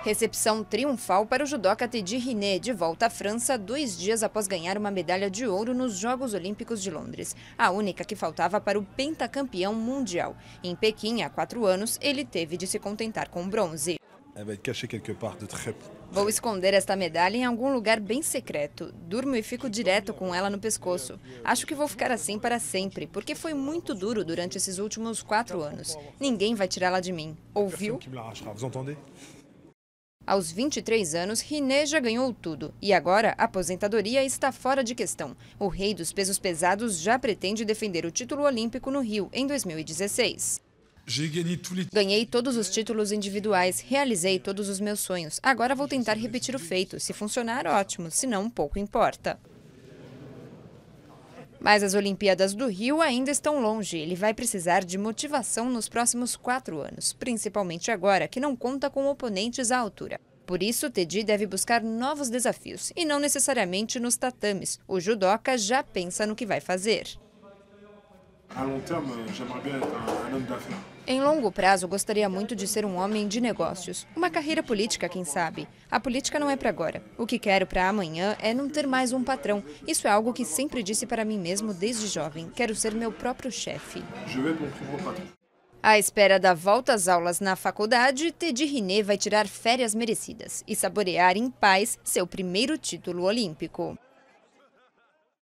Recepção triunfal para o judoca Teddy Riné, de volta à França, dois dias após ganhar uma medalha de ouro nos Jogos Olímpicos de Londres, a única que faltava para o pentacampeão mundial. Em Pequim, há quatro anos, ele teve de se contentar com bronze. Vou esconder esta medalha em algum lugar bem secreto. Durmo e fico direto com ela no pescoço. Acho que vou ficar assim para sempre, porque foi muito duro durante esses últimos quatro anos. Ninguém vai tirá-la de mim. Ouviu? Aos 23 anos, Riné já ganhou tudo e agora a aposentadoria está fora de questão. O rei dos pesos pesados já pretende defender o título olímpico no Rio em 2016. Ganhei todos os títulos individuais, realizei todos os meus sonhos. Agora vou tentar repetir o feito. Se funcionar, ótimo, se não, pouco importa. Mas as Olimpíadas do Rio ainda estão longe. Ele vai precisar de motivação nos próximos quatro anos, principalmente agora que não conta com oponentes à altura. Por isso, Teddy deve buscar novos desafios e não necessariamente nos tatames. O judoca já pensa no que vai fazer à long terme, j'aimerais bien être un, homme d'affaires. Em longo prazo, gostaria muito de ser um homem de negócios. Uma carreira política, quem sabe? A política não é para agora. O que quero para amanhã é não ter mais um patrão. Isso é algo que sempre disse para mim mesmo desde jovem. Quero ser meu próprio chefe. À espera da volta às aulas na faculdade, Teddy Riné vai tirar férias merecidas e saborear em paz seu primeiro título olímpico.